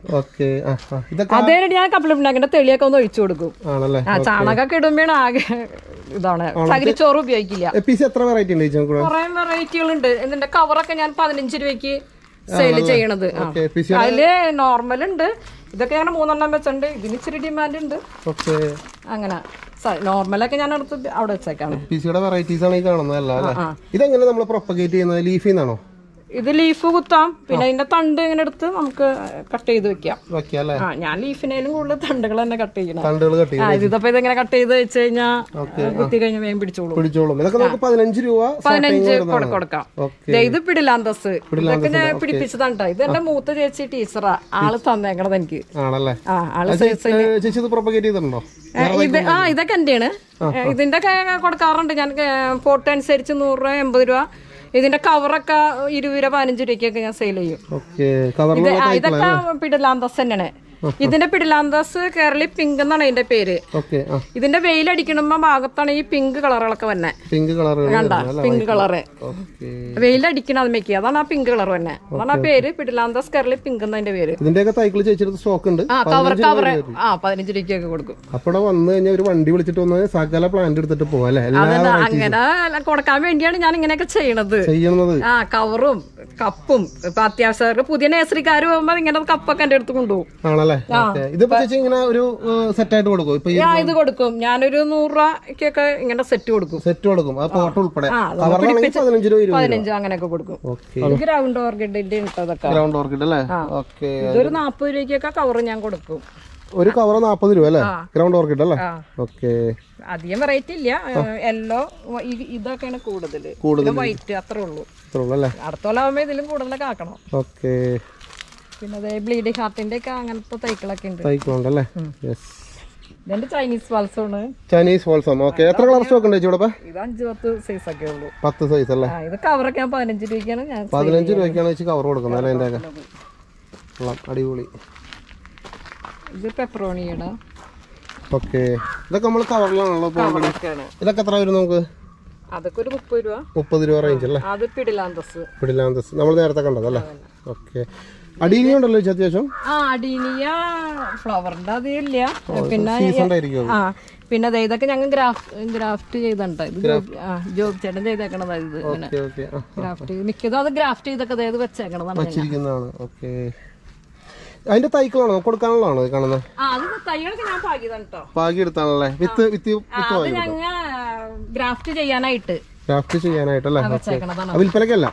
അതേനായിട്ട് ഞാൻ കപ്പലപ്പിണ്ടാക്കിന്റെ തെളിയൊക്കെ ഒന്ന് ഒഴിച്ചു കൊടുക്കും ആ ചാണകമൊക്കെ ഇടുമ്പോൾ ആകെ ഇതാണ് ചോറ് ഉപയോഗിക്കില്ല കുറെ വെറൈറ്റികൾ ഉണ്ട് ഇതിന്റെ കവറൊക്കെ ഞാൻ പതിനഞ്ച് രൂപയ്ക്ക് സെയിൽ ചെയ്യണത് അതില് നോർമൽ ഉണ്ട് ഇതൊക്കെ അങ്ങനെ മൂന്നെണ്ണം വെച്ചിട്ടുണ്ട് ഇതിന് ഇച്ചിരി ഡിമാൻഡ് ഉണ്ട് അങ്ങനെ നോർമലൊക്കെ ഞാൻ എടുത്ത് അവിടെ വെച്ചേക്കാണ് വെറൈറ്റീസ് ആണ് ഈ കാണുന്നത് ഇതെങ്ങനെ നമ്മൾ പ്രൊപ്പഗേറ്റ് ചെയ്യുന്നത് ലീഫിന്നാണോ ഇത് ലീഫ് കുത്താം പിന്നെ ഇതിന്റെ തണ്ട് ഇങ്ങനെ എടുത്ത് നമുക്ക് കട്ട് ചെയ്ത് വെക്കാം ആ ഞാൻ ലീഫിനേലും കൂടുതൽ തണ്ടുകൾ തന്നെ കട്ട് ചെയ്യണം ഇതിപ്പോ ഇതിങ്ങനെ കട്ട് ചെയ്ത് വെച്ച് കഴിഞ്ഞാൽ കുത്തി കഴിഞ്ഞാൽ വേഗം പിടിച്ചോളൂ പിടിച്ചോളൂ പതിനഞ്ച് രൂപ പതിനഞ്ച് കൊടുക്കാം ഇത് പിടിലാന്തസ് ഇതൊക്കെ ഞാൻ പിടിപ്പിച്ചതാണ് ഇത് എന്റെ മൂത്ത ചേച്ചി ടീച്ചറാ ആള് തന്നേക്കണത് എനിക്ക് ആ ആള് ഇത് ആ ഇതൊക്കെ എന്റെയാണ് ഇതിന്റെ കൊടുക്കാറുണ്ട് ഞാൻ ഫോട്ടോ അനുസരിച്ച് നൂറ് രൂപ എൺപത് രൂപ ഇതിന്റെ കവറൊക്കെ ഇരുപത് പതിനഞ്ച് രൂപയ്ക്കൊക്കെ ഞാൻ സെയിൽ ചെയ്യും ഇതൊക്കെ പിടലാന്തസ് തന്നെയാണ് ഇതിന്റെ പിടിലാന്തസ് കേരളി പിങ്ക് എന്നാണ് ഇതിന്റെ പേര് ഇതിന്റെ വെയിലടിക്കണമ്പോ ഭാഗത്താണ് ഈ പിങ്ക് കളറുകളൊക്കെ വന്നെ പിങ്ക് കളർ കണ്ട പിങ്ക് കളറ് വെയിലടിക്കണ അത് മെക്കി അതാണ് ആ പിങ്ക് കളർ തന്നെ അതാണ് ആ പേര് പിടിലാന്തസ് കേരളി പിങ്ക് എന്നതിന്റെ പേര് ഇതിന്റെയൊക്കെ സൈക്കിൾ ചേച്ചിയുടെ സ്റ്റോക്ക് ഉണ്ട് ആ കവർ കവർ ആ പതിനഞ്ച് രൂപയ്ക്ക് കൊടുക്കും അപ്പോൾ വന്നു കഴിഞ്ഞാൽ ഒരു വണ്ടി വിളിച്ചിട്ട് വന്നാ സകല പ്ലാന്റ് എടുത്തിട്ട് പോവാ അല്ലേ അങ്ങനെ കൊടുക്കാൻ വേണ്ടിയാണ് ഞാൻ ഇങ്ങനെയൊക്കെ ചെയ്യുന്നത് ചെയ്യണത് ആ കവറും കപ്പും ഇപ്പൊ അത്യാവശ്യം പുതിയ നേഴ്സറിക്കാർ പോകുമ്പോ ഇങ്ങനെ കപ്പൊക്കെ എന്റെ അടുത്ത് കൊണ്ടുപോകും ആണല്ലേ ഇങ്ങനെ ഒരു സെറ്റ് ആയിട്ട് കൊടുക്കും ഇത് കൊടുക്കും ഞാനൊരു നൂറ് രൂപയ്ക്കൊക്കെ ഇങ്ങനെ സെറ്റ് കൊടുക്കും സെറ്റ് കൊടുക്കും ഉൾപ്പെടെ പതിനഞ്ച് അങ്ങനെയൊക്കെ കൊടുക്കും ഗ്രൗണ്ട് ഓർഗിഡിന്റെ ഗ്രൗണ്ട് ഓർക്കിഡ് അല്ലേ ഇതൊരു നാപ്പത് രൂപയ്ക്കൊക്കെ കവർ ഞാൻ കൊടുക്കും ഒരു കവർ നാപ്പത് രൂപ അല്ലേ ഗ്രൗണ്ട് ഓർക്കിഡ് അല്ലേ ഓക്കെ അധികം വെറൈറ്റി ഇല്ല യെല്ലോ ഇതൊക്കെയാണ് കൂടുതൽ വൈറ്റ് അത്രേ ഉള്ളൂ അത്രയുള്ളൂ അല്ലേ ഇതിലും കൂടുതൽ ആക്കണം ഓക്കെ പിന്നെ അതേ ഹാർട്ടിന്റെ ഒക്കെ അങ്ങനത്തെ തൈകളൊക്കെ ഉണ്ട് തൈക്കുണ്ട് അല്ലേ യെസ് ചൈനീസ് ചൈനീസ് എത്ര കളർ സ്റ്റോക്ക് ഉണ്ട് ഇത് സൈസ് ഉള്ളൂ സൈസ് അല്ലേ ഇത് രൂപയ്ക്കാണ് ഞാൻ രൂപയ്ക്കാണ് കവർ കൊടുക്കുന്നത് അടിപൊളി ഇത് ഇതൊക്കെ നമ്മൾ കവറിലാണല്ലോ ഇതൊക്കെ എത്ര വരും നമുക്ക് രൂപ രൂപ റേഞ്ച് അല്ലേ നമ്മൾ നേരത്തെ കണ്ടതല്ലേ ഉണ്ടല്ലോ ആ ഫ്ലവറിന്റെ പിന്നെ ആ പിന്നെ ഇതൊക്കെ ഞങ്ങൾ ഗ്രാഫ്റ്റ് ഗ്രാഫ്റ്റ് ജോബ് ചേട്ടൻ ചെയ്തേക്കണതാ ഇത് ഗ്രാഫ്റ്റ് മിക്കതും അത് ഗ്രാഫ്റ്റ് ചെയ്തൊക്കെ വെച്ചേക്കണതാണ് അതിന്റെ തൈകളാണോ നമുക്ക് കൊടുക്കാനുള്ളതാണോ കാണുന്നത് പാകിയെടുത്താണല്ലേ വിത്ത് വിത്ത് ഗ്രാഫ്റ്റ് ചെയ്യാനായിട്ട് ഗ്രാഫ്റ്റ് ചെയ്യാനായിട്ടല്ലേ വിൽപ്പനക്കല്ല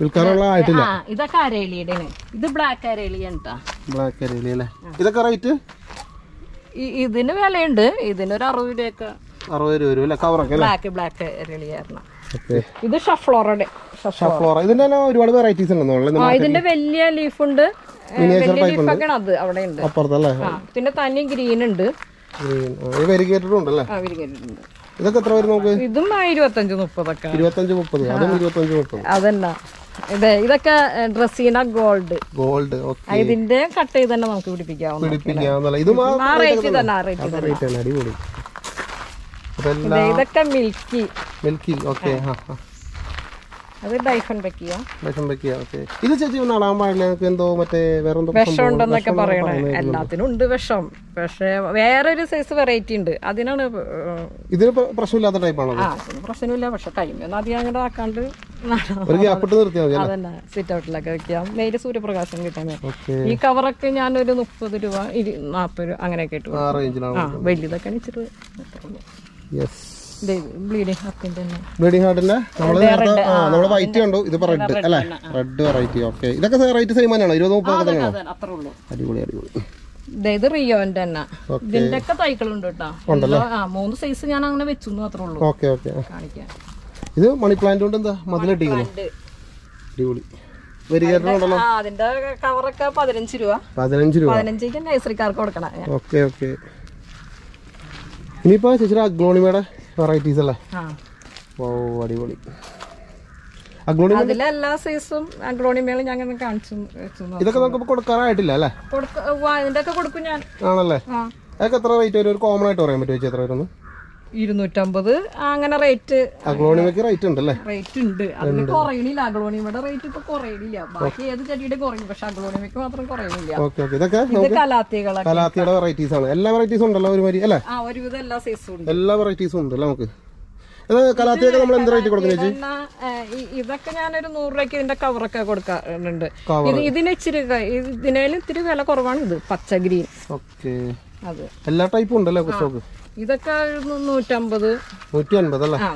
വിൽക്കാനുള്ള ആയിട്ടില്ല ഇതൊക്കെ അരേലിയുടെ ഇത് ബ്ലാക്ക് അരേലിയാണ് ബ്ലാക്ക് അരേലി അല്ലേ ഇതൊക്കെ റേറ്റ് ഇതിന് വിലയുണ്ട് ഇതിനൊരു അറുപത് രൂപയൊക്കെ അറുപത് രൂപ ബ്ലാക്ക് ബ്ലാക്ക് അരേലിയായിരുന്നു ഇത് ഷഫ്ലോറയുടെ ഷഫ്ലോറ ഇതിന്റെ ഒരുപാട് വെറൈറ്റീസ് ഉണ്ടെന്നു ഇതിന്റെ വലിയ ലീഫ് ഉണ്ട് അത് അവിടെ ഉണ്ട് അപ്പുറത്തല്ലേ പിന്നെ തനി ഗ്രീൻ ഉണ്ട് ഇതൊക്കെ എത്ര വരും നമുക്ക് ഇതും ഇരുപത്തഞ്ച് മുപ്പതൊക്കെ ഇതൊക്കെ ഡ്രസ്സീന ഗോൾഡ് ഗോൾഡ് ഇതിന്റെ കട്ട് തന്നെ നമുക്ക് പിടിപ്പിക്കാം പിടിപ്പിക്കാം റേറ്റ് തന്നെ ആ റേറ്റ് തന്നെ ഇതൊക്കെ മിൽക്കി മിൽക്കി എന്തോ മറ്റേ വേറെ പറയണേ എല്ലാത്തിനും ഉണ്ട് വിഷം പക്ഷേ വേറൊരു സൈസ് വെറൈറ്റി ഉണ്ട് അതിനാണ് ഇതിന് പ്രശ്നമില്ലാത്ത ടൈപ്പാണ് പ്രശ്നമില്ല പക്ഷെ കഴിയുമ്പോൾ അധികം അങ്ങോട്ട് ആക്കാണ്ട് ഒരു ഔട്ടിലൊക്കെ വെക്കാം നേരെ സൂര്യപ്രകാശം കിട്ടാൻ ഈ കവറൊക്കെ ഞാൻ ഒരു മുപ്പത് രൂപ നാപ്പത് രൂപ അങ്ങനെയൊക്കെ ഇട്ടു ആ റേഞ്ചിലാണ് വലിയതൊക്കെ അണിച്ചിട്ട് യെസ് ബ്ലീഡിംഗ് ഹാർട്ടിന്റെ നമ്മൾ നേരത്തെ ആ നമ്മൾ വൈറ്റ് കണ്ടു ഇതിപ്പോ റെഡ് അല്ലേ റെഡ് വെറൈറ്റി ഓക്കെ ഇതൊക്കെ റേറ്റ് സെയിം തന്നെയാണോ ഇരുപത് മുപ്പത് തന്നെയാണോ അടിപൊളി അടിപൊളി ഇത് റിയോന്റെ തന്നെ ഇതിന്റെ ഒക്കെ തൈകളുണ്ട് കേട്ടോ മൂന്ന് സൈസ് ഞാൻ അങ്ങനെ വെച്ചു മാത്രമേ ഉള്ളൂ ഓക്കെ ഓക്കെ കാണിക്കാം ഇത് മണി പ്ലാന്റ് കൊണ്ട് എന്താ മതിലട്ടിക്കുന്നു അടിപൊളി അതിന്റെ കവറൊക്കെ പതിനഞ്ച് രൂപ പതിനഞ്ച് രൂപ പതിനഞ്ചിക്ക് നഴ്സറിക്കാർക്ക് കൊടുക്കണം ഓക്കെ ഓക്കെ ഇനിയിപ്പോ ചേച്ചി അഗ്ലോണിമയുടെ വെറൈറ്റീസ് അല്ലേ അടിപൊളി എല്ലാ സൈസും അഗ്രോണിമേളും ഞാൻ കാണിച്ചു ഇതൊക്കെ നമുക്ക് കൊടുക്കാറായിട്ടില്ല അല്ലേ ഞാൻ ആണല്ലേ അതൊക്കെ എത്ര റേറ്റ് വരും കോമൺ ആയിട്ട് പറയാൻ പറ്റുമോ എത്ര വരുന്നു ഇരുന്നൂറ്റമ്പത് അങ്ങനെ റേറ്റ് അഗ്ലോണിമയ്ക്ക് റേറ്റ് ഉണ്ടല്ലേ റേറ്റ് ഉണ്ട് അതിന് കുറയണില്ല അഗ്ലോണിമയുടെ റേറ്റ് ഇപ്പൊ കുറയണില്ല ബാക്കി ഏത് ചെടിയുടെ കുറയും പക്ഷെ അഗ്ലോണിമയ്ക്ക് മാത്രം കുറയണില്ല ഇതൊക്കെ കലാത്തിയുടെ വെറൈറ്റീസ് ആണ് എല്ലാ വെറൈറ്റീസും ഉണ്ടല്ലോ ഒരുമാതിരി അല്ലേ ആ ഒരുവിധം എല്ലാ സൈസും ഉണ്ട് എല്ലാ വെറൈറ്റീസും ഉണ്ടല്ലോ നമുക്ക് നമ്മൾ റേറ്റ് കൊടുക്കുന്നത് ഇതൊക്കെ ഞാനൊരു നൂറ് രൂപയ്ക്ക് ഇതിന്റെ കവറൊക്കെ കൊടുക്കാറുണ്ട് ഇതിന് ഇച്ചിരി ഇതിനേലും ഇത്തിരി വില കുറവാണ് ഇത് പച്ച ഗ്രീൻ എല്ലാ ടൈപ്പും ഉണ്ടല്ലോ ഇതൊക്കെ നൂറ്റമ്പത് നൂറ്റമ്പത് അല്ലേ ആ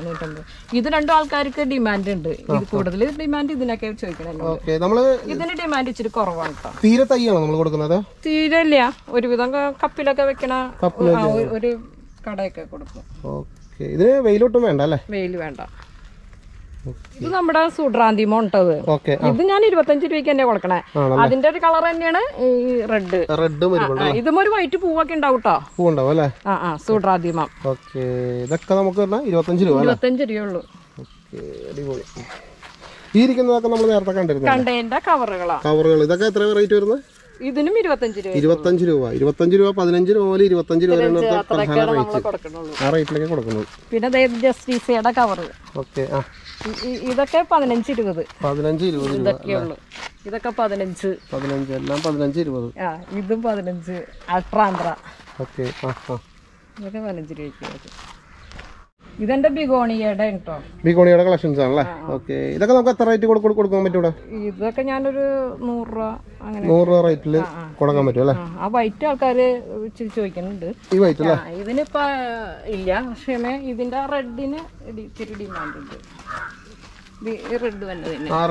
ഇത് രണ്ടു ആൾക്കാർക്ക് ഡിമാൻഡ് ഉണ്ട് കൂടുതൽ ഡിമാൻഡ് ഇതിനൊക്കെ ചോദിക്കണല്ലോ നമ്മള് ഇതിന് ഡിമാൻഡ് ഇച്ചിരി കുറവാണ് തീരെ തൈയാണോ നമ്മൾ കൊടുക്കുന്നത് തീരെ ഇല്ല ഒരുവിധം കപ്പിലൊക്കെ വെക്കണ ഒരു കടയൊക്കെ കൊടുക്കും ഇതിന് വെയിലോട്ടും വേണ്ട അല്ലേ വെയിൽ വേണ്ട ഇത് നമ്മുടെ സുഡ്രാന്തിമോ ഉണ്ടത് ഇത് ഞാൻ ഇരുപത്തഞ്ച് രൂപയ്ക്ക് തന്നെ കൊടുക്കണേ അതിന്റെ ഒരു കളർ തന്നെയാണ് ഈ റെഡ് റെഡ് ഇതും ഒരു വൈറ്റ് പൂവൊക്കെ ഉണ്ടാവും കേട്ടോ അല്ലേ ആ ആ സുഡ്രാന്തിമം ഇതൊക്കെ നമുക്ക് ഇരുപത്തഞ്ച് രൂപ ഇരുപത്തഞ്ച് രൂപ ഉള്ളൂ അടിപൊളി ഈ ഇരിക്കുന്നതൊക്കെ നമ്മൾ നേരത്തെ കണ്ടിരുന്നു കണ്ടതിന്റെ കവറുകളാണ് കവറുകൾ ഇതൊക്കെ എത്ര റേറ്റ് വരുന്നത് ഇതിനും ഇരുപത്തഞ്ച് രൂപ ഇരുപത്തഞ്ച് രൂപ ഇരുപത്തഞ്ച് രൂപ പതിനഞ്ച് രൂപ മുതൽ ഇരുപത്തഞ്ച് രൂപ വരെ റേറ്റ് ആ റേറ്റിലേക്ക് കൊടുക്കുന്നുള്ളൂ പിന്നെ ജസ്റ്റിസയുടെ കവർ ഓക്കെ ആ ഇതൊക്കെ പതിനഞ്ച് ഇരുപത് പതിനഞ്ച് ഇരുപത് ഇതൊക്കെ ഉള്ളു ഇതൊക്കെ പതിനഞ്ച് പതിനഞ്ച് എല്ലാം പതിനഞ്ച് ഇരുപത് ആ ഇതും പതിനഞ്ച് അൾട്രാന്ത്ര ഓക്കെ ഇതൊക്കെ പതിനഞ്ച് രൂപയ്ക്ക് ഇതെന്റെ ബിഗോണിയുടെ കേട്ടോ ബിഗോണിയുടെ കളക്ഷൻസ് ആണല്ലേ ഓക്കെ ഇതൊക്കെ നമുക്ക് എത്ര റേറ്റ് കൊടുക്കാൻ പറ്റൂടെ ഇതൊക്കെ ഞാനൊരു നൂറ് രൂപ അങ്ങനെ നൂറ് രൂപ റേറ്റിൽ കൊടുക്കാൻ പറ്റും അല്ലേ ആ വൈറ്റ് ആൾക്കാര് ഇച്ചിരി ചോദിക്കുന്നുണ്ട് ഈ വൈറ്റ് അല്ലേ ഇതിനിപ്പോ ഇല്ല പക്ഷേ ഇതിന്റെ റെഡിന് ഇച്ചിരി ഡിമാൻഡ് ഉണ്ട് ആ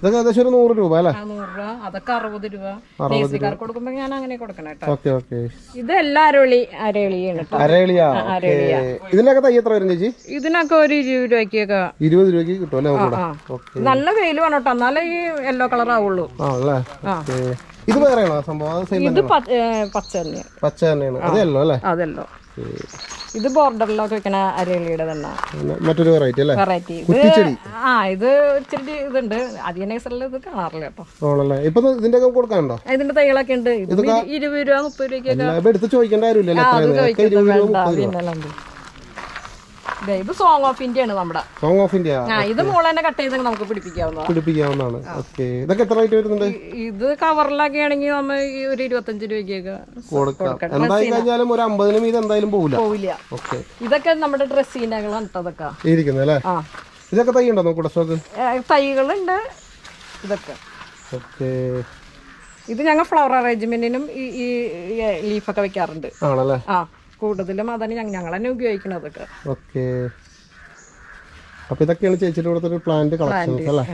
ഇതൊക്കെ ഏകദേശം ഒരു നൂറ് രൂപ അല്ലേ അതൊക്കെ അറുപത് രൂപ കൊടുക്കുമ്പോ ഞാൻ അങ്ങനെ ഇത് ഇതിനൊക്കെ തൈ എത്ര വരും ചേച്ചി ഇതിനൊക്കെ ഒരു ഇരുപത് രൂപയ്ക്കൊക്കെ ഇരുപത് രൂപയ്ക്ക് കിട്ടും അല്ലേ നല്ല വെയിൽ വേണം കേട്ടോ എന്നാലേ ഈ യെല്ലോ കളർ ആവുള്ളൂ ഇത് വേറെയാണോ സംഭവം ഇത് പച്ച തന്നെയാണ് പച്ച തന്നെയാണ് അതെല്ലോ അല്ലേ അതെല്ലോ ഇത് ബോർഡറിലൊക്കെ വെക്കണ അരളിയുടെ തന്നെ മറ്റൊരു വെറൈറ്റി അല്ലേ വെറൈറ്റി ഇത് ആ ഇത് ഇച്ചിരി ഇതുണ്ട് അധികം നൈസറിൽ ഇത് കാണാറില്ല കേട്ടോ ആണല്ലേ ഇപ്പൊ ഇതിന്റെ ഒക്കെ കൊടുക്കാനുണ്ടോ ഇതിന്റെ തൈകളൊക്കെ ഉണ്ട് ഇത് ഇരുപത് രൂപ മുപ്പത് രൂപയ്ക്കൊക്കെ എടുത്ത് ചോദിക്കേണ്ട കാര്യമില്ല ഇത് സോങ് ഓഫ് ഇന്ത്യ ആണ് നമ്മുടെ സോങ് ഓഫ് ഇന്ത്യ ഇത് മോളെ തന്നെ കട്ട് ചെയ്ത് നമുക്ക് പിടിപ്പിക്കാവുന്ന പിടിപ്പിക്കാവുന്നതാണ് ഓക്കെ ഇതൊക്കെ എത്ര റേറ്റ് വരുന്നുണ്ട് ഇത് കവറിലൊക്കെ ആണെങ്കിൽ നമ്മൾ ഒരു ഇരുപത്തഞ്ച് രൂപയ്ക്കൊക്കെ കൊടുക്കാം എന്തായി കഴിഞ്ഞാലും ഒരു അമ്പതിന് മീത് എന്തായാലും പോവില്ല പോവില്ല ഓക്കെ ഇതൊക്കെ നമ്മുടെ ഡ്രസ്സിനകളാണ് ഇതൊക്കെ ഇരിക്കുന്നത് അല്ലേ ഇതൊക്കെ തൈ ഉണ്ടോ നോക്കൂടെ സ്റ്റോക്ക് തൈകളുണ്ട് ഇതൊക്കെ ഓക്കെ ഇത് ഞങ്ങൾ ഫ്ലവർ അറേഞ്ച്മെന്റിനും ഈ ലീഫൊക്കെ വെക്കാറുണ്ട് ആണല്ലേ ആ കൂടുതലും അതാണ് ഞങ്ങൾ തന്നെ ഉപയോഗിക്കണതൊക്കെ ഓക്കേ അപ്പൊ ഇതൊക്കെയാണ് ചേച്ചിയുടെ ഇവിടുത്തെ ഒരു പ്ലാന്റ് കളക്ഷൻസ് അല്ലേ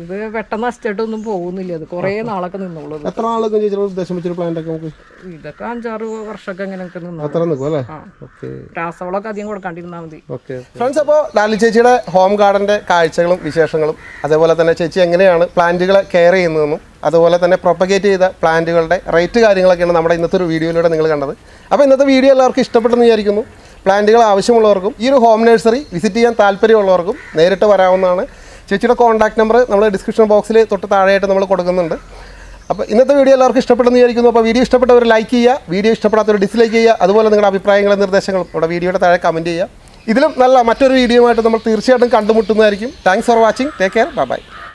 ഇത് പെട്ടെന്ന് ഒന്നും പോകുന്നില്ല അത് കുറേ നാളൊക്കെ നിന്നോളൂ എത്ര നാളൊക്കെ ചേച്ചിയുടെ ഉദ്ദേശം വെച്ചൊരു പ്ലാന്റ് ഒക്കെ നമുക്ക് ഇതൊക്കെ അഞ്ചാറ് വർഷമൊക്കെ അങ്ങനെയൊക്കെ അത്ര അല്ലേ ഓക്കെ രാസവളമൊക്കെ അധികം കൊടുക്കാണ്ടിരുന്നാൽ മതി ഓക്കെ ഫ്രണ്ട്സ് അപ്പോൾ ലാലി ചേച്ചിയുടെ ഹോം ഗാർഡന്റെ കാഴ്ചകളും വിശേഷങ്ങളും അതേപോലെ തന്നെ ചേച്ചി എങ്ങനെയാണ് പ്ലാന്റുകളെ കെയർ ചെയ്യുന്നതെന്നും അതുപോലെ തന്നെ പ്രൊപ്പഗേറ്റ് ചെയ്ത പ്ലാന്റുകളുടെ റേറ്റ് കാര്യങ്ങളൊക്കെയാണ് നമ്മുടെ ഇന്നത്തെ ഒരു വീഡിയോയിലൂടെ നിങ്ങൾ കണ്ടത് അപ്പോൾ ഇന്നത്തെ വീഡിയോ എല്ലാവർക്കും ഇഷ്ടപ്പെട്ടെന്ന് വിചാരിക്കുന്നു പ്ലാന്റുകൾ ആവശ്യമുള്ളവർക്കും ഈ ഒരു ഹോം നഴ്സറി വിസിറ്റ് ചെയ്യാൻ താല്പര്യമുള്ളവർക്കും നേരിട്ട് വരാവുന്നതാണ് ചേച്ചിയുടെ കോൺടാക്ട് നമ്പർ നമ്മൾ ഡിസ്ക്രിപ്ഷൻ ബോക്സിൽ തൊട്ട് താഴെയായിട്ട് നമ്മൾ കൊടുക്കുന്നുണ്ട് അപ്പോൾ ഇന്നത്തെ വീഡിയോ എല്ലാവർക്കും ഇഷ്ടപ്പെടുന്ന വിചാരിക്കുന്നു അപ്പോൾ വീഡിയോ ഇഷ്ടപ്പെട്ടവർ ലൈക്ക് ചെയ്യുക വീഡിയോ ഇഷ്ടപ്പെടാത്തവർ ഡിസ്ലൈക്ക് ചെയ്യുക അതുപോലെ നിങ്ങളുടെ അഭിപ്രായങ്ങളും നിർദ്ദേശങ്ങളും ഇവിടെ വീഡിയോയുടെ താഴെ കമൻറ്റ് ചെയ്യുക ഇതിലും നല്ല മറ്റൊരു വീഡിയോയുമായിട്ട് നമ്മൾ തീർച്ചയായിട്ടും കണ്ടുമുട്ടുന്നതായിരിക്കും thanks for watching take care bye by